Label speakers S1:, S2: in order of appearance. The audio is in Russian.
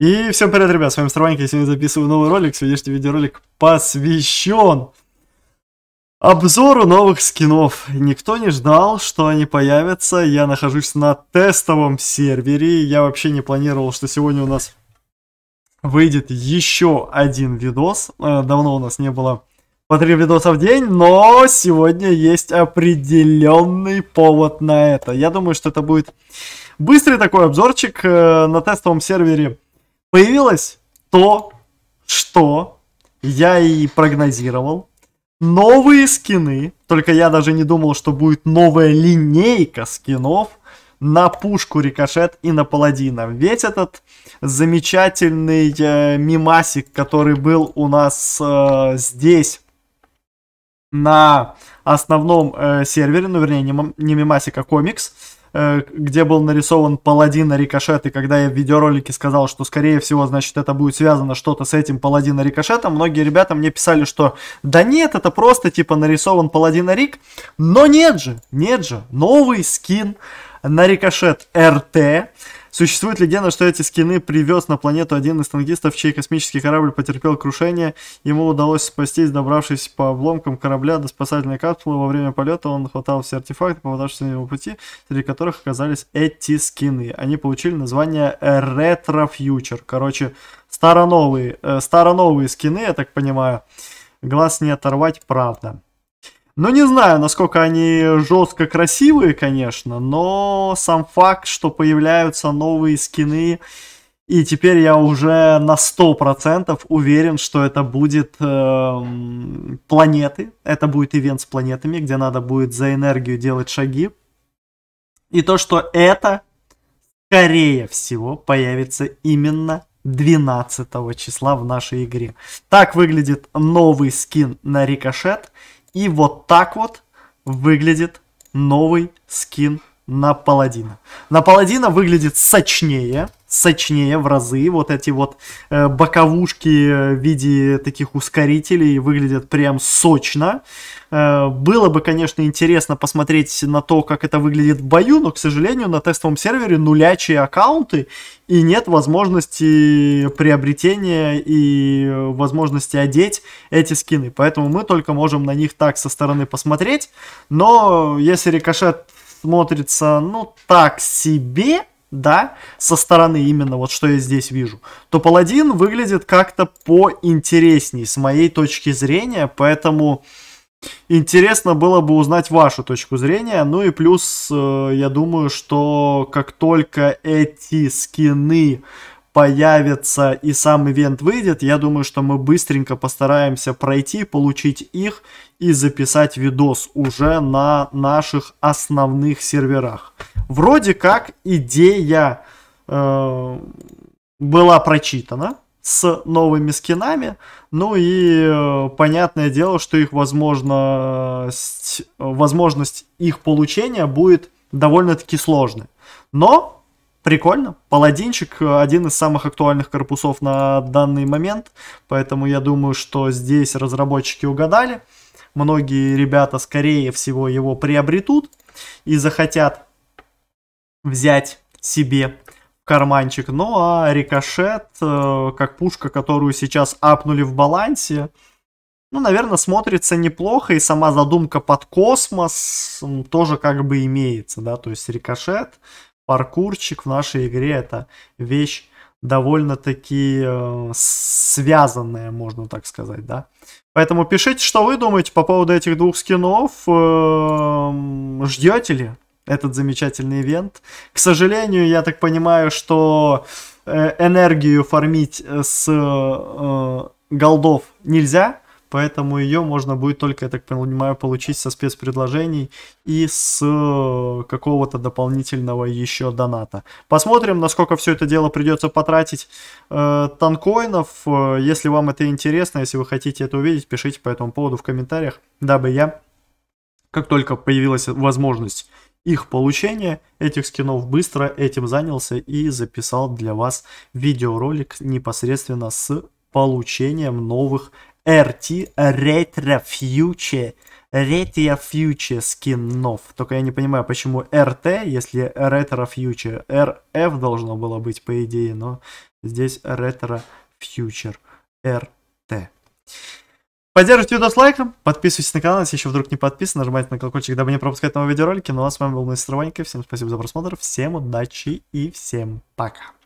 S1: И всем привет, ребят, с вами Старванька, я сегодня записываю новый ролик, сегодняшний видеоролик посвящен обзору новых скинов. Никто не ждал, что они появятся, я нахожусь на тестовом сервере, я вообще не планировал, что сегодня у нас выйдет еще один видос, э, давно у нас не было по три видоса в день, но сегодня есть определенный повод на это. Я думаю, что это будет быстрый такой обзорчик э, на тестовом сервере появилось то, что я и прогнозировал. Новые скины, только я даже не думал, что будет новая линейка скинов на пушку Рикошет и на Паладина. Ведь этот замечательный э, мимасик, который был у нас э, здесь на основном э, сервере, ну вернее не, не мимасик, а комикс, Э, где был нарисован паладин рикошет, и когда я в видеоролике сказал, что скорее всего, значит, это будет связано что-то с этим паладина рикошетом, многие ребята мне писали, что да нет, это просто типа нарисован паладина рик, но нет же, нет же, новый скин на рикошет РТ, Существует легенда, что эти скины привез на планету один из танкистов, чей космический корабль потерпел крушение. Ему удалось спастись, добравшись по обломкам корабля до спасательной капсулы. Во время полета он хватал все артефакты, попадавшиеся на его пути, среди которых оказались эти скины. Они получили название Retro Future. Короче, староновые, э, староновые скины, я так понимаю. Глаз не оторвать, правда. Ну не знаю, насколько они жестко красивые, конечно, но сам факт, что появляются новые скины, и теперь я уже на 100% уверен, что это будет эм, планеты, это будет ивент с планетами, где надо будет за энергию делать шаги. И то, что это, скорее всего, появится именно 12 числа в нашей игре. Так выглядит новый скин на рикошет. И вот так вот выглядит новый скин на паладина. На паладина выглядит сочнее, сочнее в разы. Вот эти вот э, боковушки э, в виде таких ускорителей выглядят прям сочно. Э, было бы, конечно, интересно посмотреть на то, как это выглядит в бою, но, к сожалению, на тестовом сервере нулячие аккаунты и нет возможности приобретения и э, возможности одеть эти скины. Поэтому мы только можем на них так со стороны посмотреть. Но если рикошет смотрится, ну, так себе, да, со стороны именно вот что я здесь вижу, то паладин выглядит как-то поинтересней с моей точки зрения, поэтому интересно было бы узнать вашу точку зрения. Ну и плюс, э, я думаю, что как только эти скины появится и сам ивент выйдет, я думаю, что мы быстренько постараемся пройти, получить их и записать видос уже на наших основных серверах. Вроде как идея э, была прочитана с новыми скинами. Ну и э, понятное дело, что их возможность, возможность их получения будет довольно-таки сложной. Но прикольно. Паладинчик э, один из самых актуальных корпусов на данный момент, поэтому я думаю, что здесь разработчики угадали. Многие ребята, скорее всего, его приобретут и захотят взять себе карманчик. Ну а рикошет, э, как пушка, которую сейчас апнули в балансе, ну, наверное, смотрится неплохо, и сама задумка под космос тоже как бы имеется, да, то есть рикошет паркурчик в нашей игре это вещь довольно-таки э, связанная, можно так сказать, да. Поэтому пишите, что вы думаете по поводу этих двух скинов. Э, эм, ждете ли этот замечательный ивент? К сожалению, я так понимаю, что э, энергию фармить с э, голдов нельзя. Поэтому ее можно будет только, я так понимаю, получить со спецпредложений и с какого-то дополнительного еще доната. Посмотрим, насколько все это дело придется потратить э, танкоинов. Если вам это интересно, если вы хотите это увидеть, пишите по этому поводу в комментариях, дабы я, как только появилась возможность их получения, этих скинов быстро этим занялся и записал для вас видеоролик непосредственно с получением новых RT Retro Future Retro Future скинов. Только я не понимаю, почему RT, если Retro Future. RF должно было быть, по идее, но здесь Retro Future. RT. Поддержите видос лайком, подписывайтесь на канал, если еще вдруг не подписан, нажимайте на колокольчик, дабы не пропускать новые видеоролики. Ну а с вами был Мистер Ванька, всем спасибо за просмотр, всем удачи и всем пока.